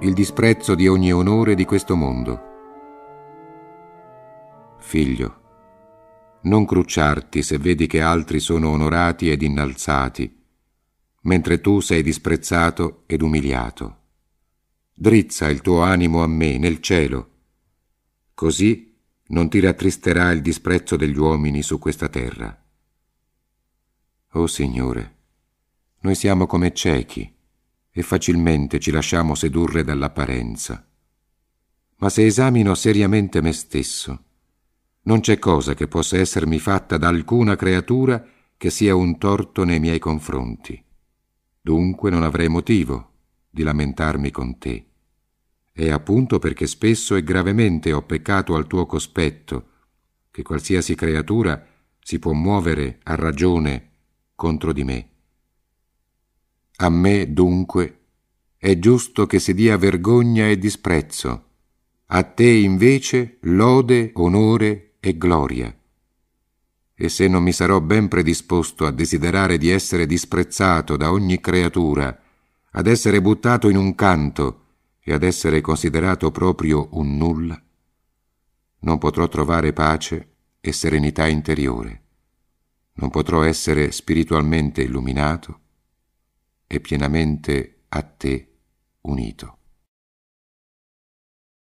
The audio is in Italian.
il disprezzo di ogni onore di questo mondo. Figlio, non crucciarti se vedi che altri sono onorati ed innalzati, mentre tu sei disprezzato ed umiliato. Drizza il tuo animo a me nel cielo, così non ti rattristerà il disprezzo degli uomini su questa terra. O oh Signore, noi siamo come ciechi e facilmente ci lasciamo sedurre dall'apparenza. Ma se esamino seriamente me stesso, non c'è cosa che possa essermi fatta da alcuna creatura che sia un torto nei miei confronti. Dunque non avrei motivo di lamentarmi con te. È appunto perché spesso e gravemente ho peccato al tuo cospetto, che qualsiasi creatura si può muovere a ragione contro di me. A me, dunque, è giusto che si dia vergogna e disprezzo, a te invece lode, onore e gloria. E se non mi sarò ben predisposto a desiderare di essere disprezzato da ogni creatura, ad essere buttato in un canto e ad essere considerato proprio un nulla, non potrò trovare pace e serenità interiore, non potrò essere spiritualmente illuminato, e pienamente a te unito.